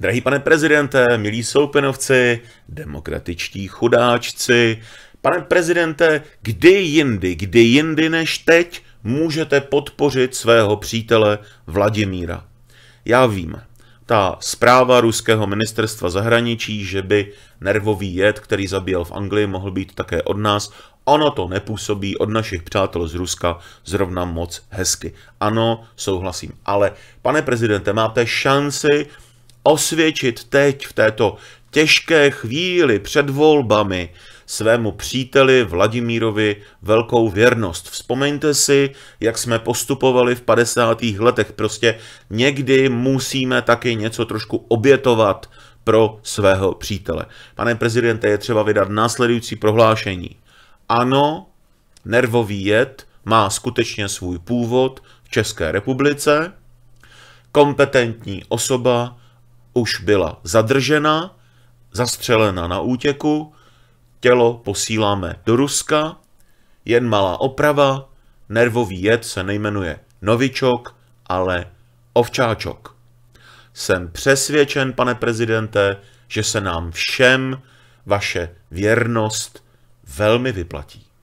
Drahý pane prezidente, milí soupenovci, demokratičtí chudáčci, pane prezidente, kdy jindy, kdy jindy než teď můžete podpořit svého přítele Vladimíra? Já vím, ta zpráva ruského ministerstva zahraničí, že by nervový jed, který zabíjel v Anglii, mohl být také od nás, ono to nepůsobí od našich přátel z Ruska zrovna moc hezky. Ano, souhlasím. Ale, pane prezidente, máte šanci osvědčit teď v této těžké chvíli před volbami svému příteli Vladimírovi velkou věrnost. Vzpomeňte si, jak jsme postupovali v 50. letech. Prostě někdy musíme taky něco trošku obětovat pro svého přítele. Pane prezidente, je třeba vydat následující prohlášení. Ano, nervový jed má skutečně svůj původ v České republice. Kompetentní osoba už byla zadržena, zastřelena na útěku, tělo posíláme do Ruska, jen malá oprava, nervový jed se nejmenuje novičok, ale ovčáčok. Jsem přesvědčen, pane prezidente, že se nám všem vaše věrnost velmi vyplatí.